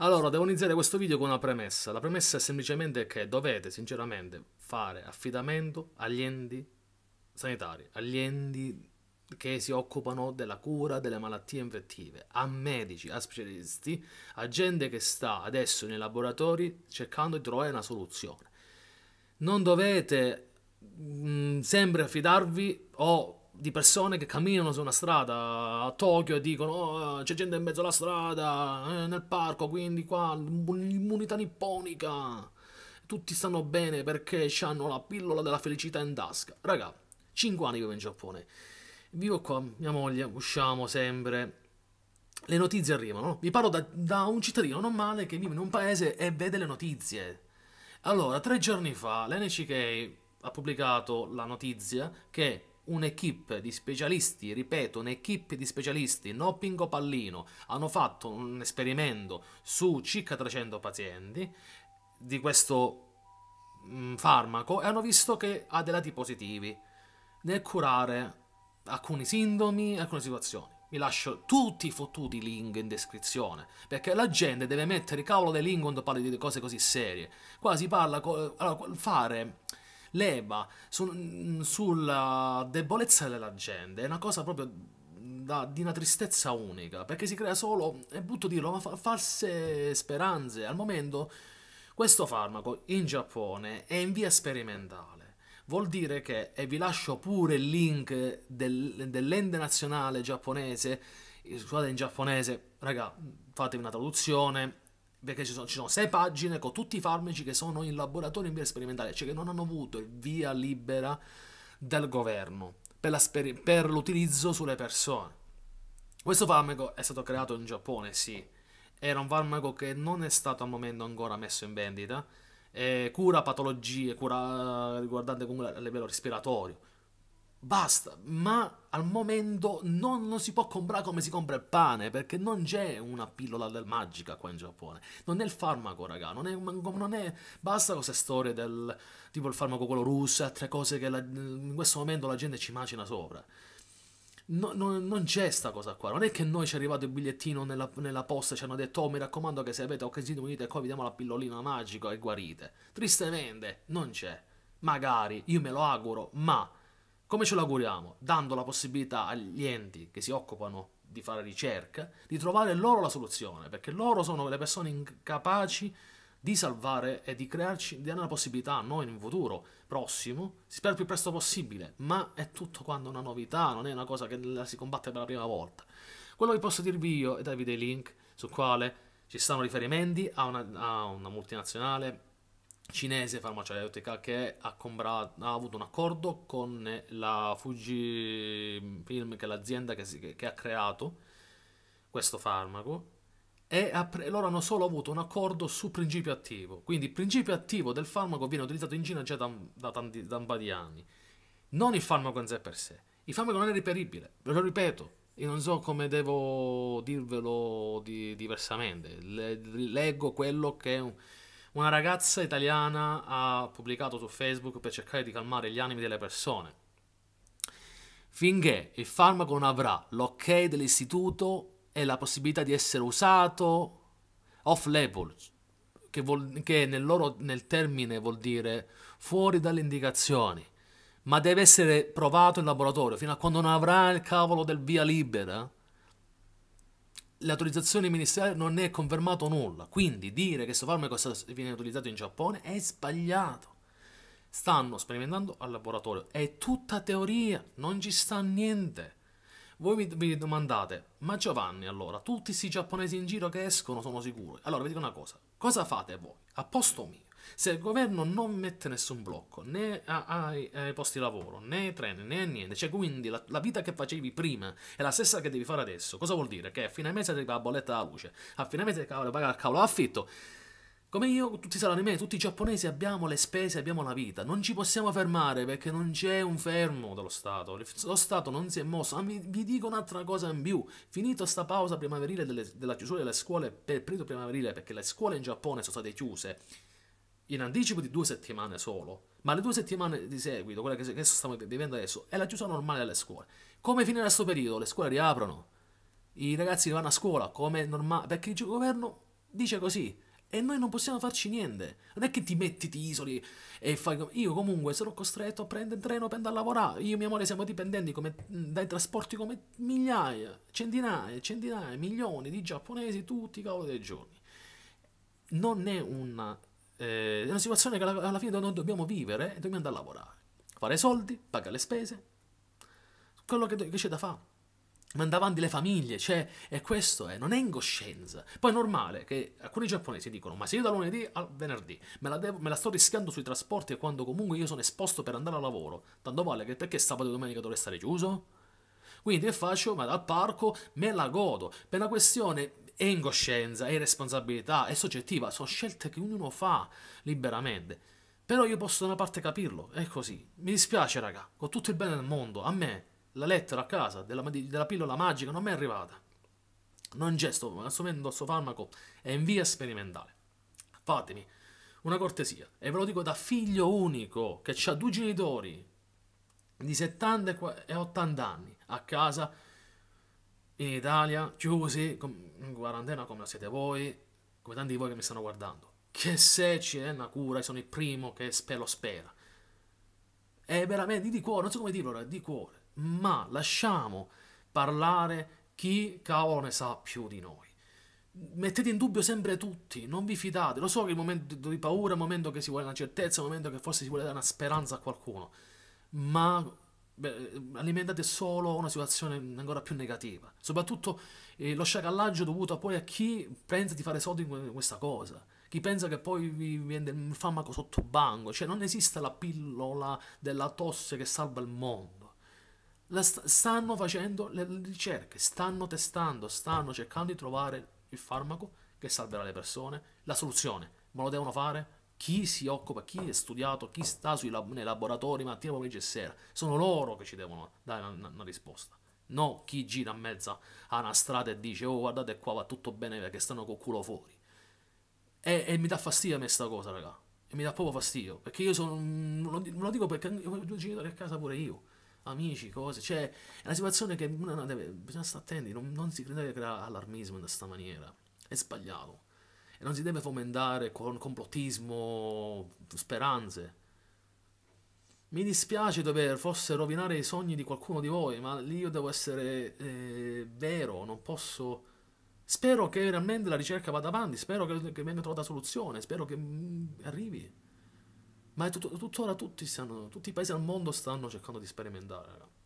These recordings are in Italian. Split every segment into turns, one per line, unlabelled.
Allora, devo iniziare questo video con una premessa. La premessa è semplicemente che dovete, sinceramente, fare affidamento agli enti sanitari, agli enti che si occupano della cura delle malattie infettive, a medici, a specialisti, a gente che sta adesso nei laboratori cercando di trovare una soluzione. Non dovete mh, mm, sempre affidarvi o di persone che camminano su una strada a Tokyo e dicono oh, c'è gente in mezzo alla strada, eh, nel parco, quindi qua l'immunità nipponica. Tutti stanno bene perché hanno la pillola della felicità in tasca. Raga, 5 anni che vivo in Giappone. Vivo qua, mia moglie, usciamo sempre. Le notizie arrivano. Vi parlo da, da un cittadino normale che vive in un paese e vede le notizie. Allora, tre giorni fa l'NCK ha pubblicato la notizia che un'equipe di specialisti, ripeto, un'equipe di specialisti, no pingo pallino, hanno fatto un esperimento su circa 300 pazienti di questo mh, mm, farmaco e hanno visto che ha dei lati positivi nel curare alcuni sintomi, alcune situazioni. Vi lascio tutti i fottuti link in descrizione, perché la gente deve mettere i cavolo dei link quando parli di cose così serie. Qua si parla, co- allora, fare leva su, mm, sulla debolezza della gente, è una cosa proprio da, di una tristezza unica, perché si crea solo, è brutto dirlo, ma fa, false speranze. Al momento questo farmaco in Giappone è in via sperimentale. Vuol dire che, e vi lascio pure il link del, dell'ende nazionale giapponese, eh, scusate in giapponese, raga, fate una traduzione, perché ci sono, ci sono, sei pagine con tutti i farmaci che sono in laboratorio in via sperimentale, cioè che non hanno avuto il via libera dal governo per, sper- per l'utilizzo sulle persone. Questo farmaco è stato creato in Giappone, sì, era un farmaco che non è stato al momento ancora messo in vendita, eh, cura patologie, cura eh, riguardante comunque a livello respiratorio, Basta, ma al momento non, non, si può comprare come si compra il pane, perché non c'è una pillola magica qua in Giappone. Non è il farmaco, raga, non è... Non è basta queste storie del... tipo il farmaco quello russo e altre cose che la, in questo momento la gente ci macina sopra. No, no, non c'è sta cosa qua, non è che noi ci è arrivato il bigliettino nella, nella posta e ci hanno detto oh mi raccomando che se avete occasione venite qua vi diamo la pillolina magica e guarite. Tristemente, non c'è. Magari, io me lo auguro, ma come ce lo auguriamo? Dando la possibilità agli enti che si occupano di fare ricerca di trovare loro la soluzione, perché loro sono le persone incapaci di salvare e di crearci, di dare la possibilità a noi in un futuro prossimo, spero spera il più presto possibile, ma è tutto quando una novità, non è una cosa che si combatte per la prima volta. Quello che posso dirvi io è darvi dei link sul quale ci stanno riferimenti a una, a una multinazionale cinese farmaceutica che ha, comprato, ha avuto un accordo con la Fujifilm, che è l'azienda che, si, che, che ha creato questo farmaco, e ha, loro hanno solo avuto un accordo su principio attivo. Quindi il principio attivo del farmaco viene utilizzato in Cina già da, da, tanti, da un paio di anni, non il farmaco in sé per sé. Il farmaco non è reperibile, ve lo ripeto, io non so come devo dirvelo di, diversamente. Le, leggo quello che è un una ragazza italiana ha pubblicato su Facebook per cercare di calmare gli animi delle persone. Finché il farmaco non avrà l'ok dell'istituto e la possibilità di essere usato off-label, che, vuol, che nel, loro, nel termine vuol dire fuori dalle indicazioni, ma deve essere provato in laboratorio fino a quando non avrà il cavolo del via libera l'autorizzazione ministeriale non è confermato nulla. Quindi dire che questo farmaco viene utilizzato in Giappone è sbagliato. Stanno sperimentando al laboratorio, è tutta teoria, non ci sta niente. Voi vi domandate, ma Giovanni allora, tutti questi giapponesi in giro che escono sono sicuri? Allora vi dico una cosa, cosa fate voi? A posto mio se il governo non mette nessun blocco né ai, ai posti lavoro, né ai treni, né a niente, cioè quindi la, la, vita che facevi prima è la stessa che devi fare adesso, cosa vuol dire? Che a fine mese devi arriva la bolletta della luce, a fine mese devi pagare il cavolo affitto. Come io, tutti i salari miei, tutti i giapponesi abbiamo le spese, abbiamo la vita. Non ci possiamo fermare perché non c'è un fermo dello Stato. Lo Stato non si è mosso. Ah, mi, vi dico un'altra cosa in più. Finito sta pausa primaverile delle, della chiusura delle scuole per il periodo primaverile, perché le scuole in Giappone sono state chiuse in anticipo di due settimane solo, ma le due settimane di seguito, quella che adesso stiamo vivendo adesso, è la chiusura normale delle scuole. Come finirà questo periodo? Le scuole riaprono, i ragazzi vanno a scuola, come normale, perché il governo dice così. E noi non possiamo farci niente. Non è che ti metti, ti isoli e fai. Io comunque sarò costretto a prendere il treno per andare a lavorare. Io e mia moglie siamo dipendenti come, dai trasporti come migliaia, centinaia, centinaia, milioni di giapponesi tutti i cavoli dei giorni. Non è una eh, è una situazione che alla, alla fine non dobbiamo vivere, e dobbiamo andare a lavorare, fare soldi, pagare le spese, quello che, che c'è da fare Mandare avanti le famiglie, cioè, e questo è, eh, non è ingoscienza. Poi è normale che alcuni giapponesi dicono, ma se io da lunedì al venerdì me la, devo, me la sto rischiando sui trasporti e quando comunque io sono esposto per andare a lavoro, tanto vale che perché sabato e domenica dovrei stare chiuso? Quindi che faccio? Ma dal parco, me la godo, per una questione è incoscienza, è responsabilità, è soggettiva, sono scelte che ognuno fa liberamente. Però io posso da una parte capirlo, è così. Mi dispiace raga, con tutto il bene del mondo, a me la lettera a casa della, della pillola magica non mi è arrivata. Non gesto, assumendo questo farmaco è in via sperimentale. Fatemi una cortesia, e ve lo dico da figlio unico che ha due genitori di 70 e 80 anni a casa in Italia, chiusi, in quarantena come siete voi, come tanti di voi che mi stanno guardando. Che se c'è una cura, sono il primo che spero spera. È veramente di cuore, non so come dirlo, di cuore. Ma lasciamo parlare chi cavolo ne sa più di noi. Mettete in dubbio sempre tutti, non vi fidate. Lo so che il momento di paura, è un momento che si vuole una certezza, è un momento che forse si vuole dare una speranza a qualcuno. Ma beh, alimentate solo una situazione ancora più negativa. Soprattutto eh, lo sciacallaggio dovuto poi a chi pensa di fare soldi in questa cosa. Chi pensa che poi vi vende il farmaco sotto banco, cioè non esiste la pillola della tosse che salva il mondo. St stanno facendo le ricerche, stanno testando, stanno cercando di trovare il farmaco che salverà le persone, la soluzione, ma lo devono fare chi si occupa, chi è studiato, chi sta lab- nei laboratori mattina, pomeriggio e sera. Sono loro che ci devono dare una, una risposta. No, chi gira a mezzo a una strada e dice, oh guardate qua va tutto bene perché stanno col culo fuori. E, e mi dà fastidio a me sta cosa, raga. E mi dà proprio fastidio. Perché io sono... Mm, non lo dico perché ho due genitori a casa pure io. Amici, cose. Cioè, è una situazione che deve, bisogna stare attenti. Non, non si crede che allarmismo in questa maniera. È sbagliato e non si deve fomentare con complottismo, speranze. Mi dispiace dover forse rovinare i sogni di qualcuno di voi, ma lì io devo essere eh, vero, non posso... Spero che realmente la ricerca vada avanti, spero che, che venga trovata soluzione, spero che mh, mm, arrivi. Ma tuttora tutti, stanno, tutti i paesi al mondo stanno cercando di sperimentare, ragazzi.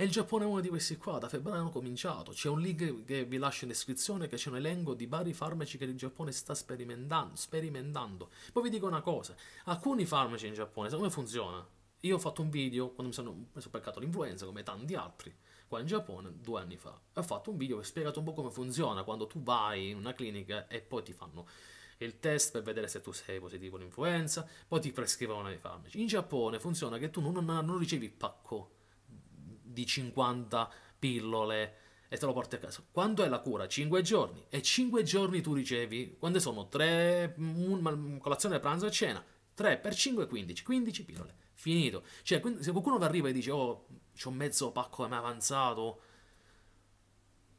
E il Giappone è uno di questi qua, da febbraio hanno cominciato. C'è un link che vi lascio in descrizione che c'è un elenco di vari farmaci che il Giappone sta sperimentando, sperimentando. Poi vi dico una cosa, alcuni farmaci in Giappone, come funziona? Io ho fatto un video quando mi sono, mi sono l'influenza, come tanti altri, qua in Giappone, due anni fa. Ho fatto un video che ho spiegato un po' come funziona quando tu vai in una clinica e poi ti fanno il test per vedere se tu sei positivo all'influenza, poi ti prescrivono i farmaci. In Giappone funziona che tu non, non ricevi il pacco di 50 pillole e te lo porti a casa. Quanto è la cura? 5 giorni. E 5 giorni tu ricevi, quando sono? 3, colazione, pranzo e cena. 3 per 5 15, 15 pillole. Finito. Cioè, se qualcuno vi arriva e dice, oh, c'ho mezzo pacco che mi è avanzato,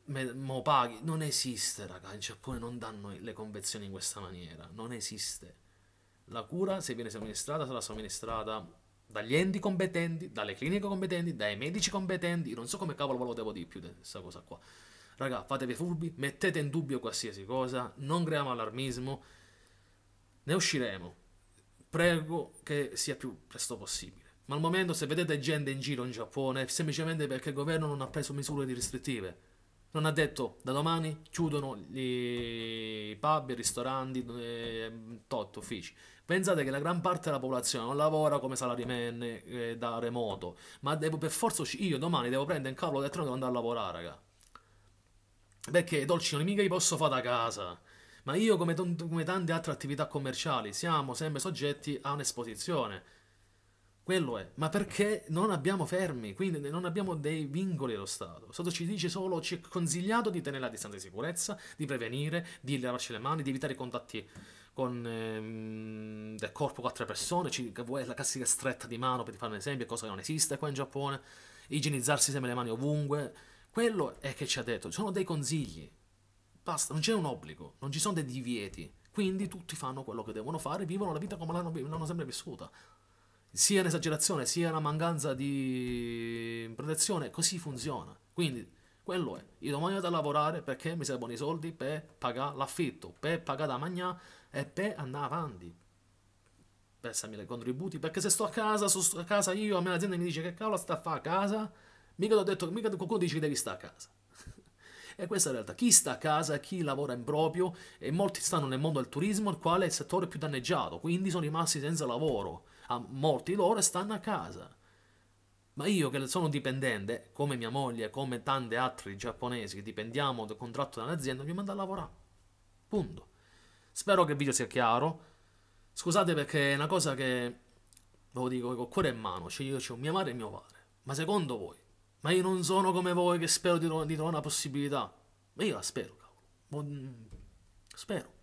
me, mo paghi. Non esiste, raga, in Giappone non danno le convenzioni in questa maniera. Non esiste. La cura, se viene somministrata, sarà somministrata dagli enti competenti, dalle cliniche competenti, dai medici competenti, Io non so come cavolo ve lo devo dire più di questa cosa qua. Raga, fatevi furbi, mettete in dubbio qualsiasi cosa, non creiamo allarmismo, ne usciremo. Prego che sia più presto possibile. Ma al momento se vedete gente in giro in Giappone è semplicemente perché il governo non ha preso misure restrittive non ha detto da domani chiudono i pub, i ristoranti, eh, tot uffici. Pensate che la gran parte della popolazione non lavora come salaryman eh, da remoto, ma devo per forza io domani devo prendere un cavolo elettronico e andare a lavorare, raga. Perché dolci non mica li posso fare da casa. Ma io, come, come tante altre attività commerciali, siamo sempre soggetti a un'esposizione quello è, ma perché non abbiamo fermi, quindi non abbiamo dei vincoli allo Stato. Lo Stato ci dice solo, ci è consigliato di tenere la distanza di sicurezza, di prevenire, di lavarci le mani, di evitare i contatti con ehm, del corpo altre persone, ci, la classica stretta di mano per fare un esempio, cosa che non esiste qua in Giappone, igienizzarsi sempre le mani ovunque. Quello è che ci ha detto, ci sono dei consigli, basta, non c'è un obbligo, non ci sono dei divieti. Quindi tutti fanno quello che devono fare, vivono la vita come l'hanno, l'hanno sempre vissuta sia un'esagerazione sia una mancanza di protezione, così funziona. Quindi quello è, io domani vado a lavorare perché mi servono i soldi per pagare l'affitto, per pagare la magna e per andare avanti. Per i contributi, perché se sto a casa, sto a casa io, a me l'azienda mi dice che cavolo sta a fare a casa, mica, ti ho detto, mica qualcuno dice che devi stare a casa. E questa è la realtà. Chi sta a casa, chi lavora in proprio, e molti stanno nel mondo del turismo, il quale è il settore più danneggiato, quindi sono rimasti senza lavoro. A ah, molti di loro stanno a casa. Ma io che sono dipendente, come mia moglie, come tanti altri giapponesi che dipendiamo dal contratto un'azienda, mi manda a lavorare. Punto. Spero che il video sia chiaro. Scusate perché è una cosa che, ve lo dico, con cuore in mano, cioè io ho mia madre e mio padre. Ma secondo voi, ma io non sono come voi che spero di, di trovare una possibilità. Ma io la spero, cavolo. Spero.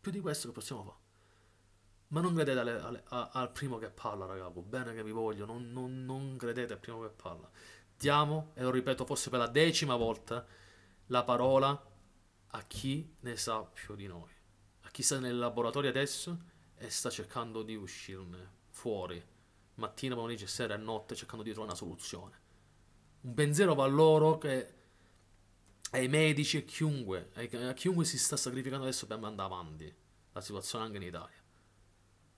Più di questo che possiamo fare. Ma non credete alle, alle, a, al primo che parla, ragazzi. Bene che vi voglio. Non, non, non credete al primo che parla. Diamo, e lo ripeto forse per la decima volta, la parola a chi ne sa più di noi. A chi sta nel laboratorio adesso e sta cercando di uscirne fuori mattina, pomeriggio sera e notte cercando di trovare una soluzione. Un pensiero va a loro che ai medici e chiunque, a chiunque si sta sacrificando adesso per andare avanti la situazione anche in Italia.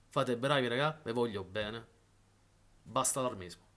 Fate bravi, raga, vi voglio bene. Basta l'armismo.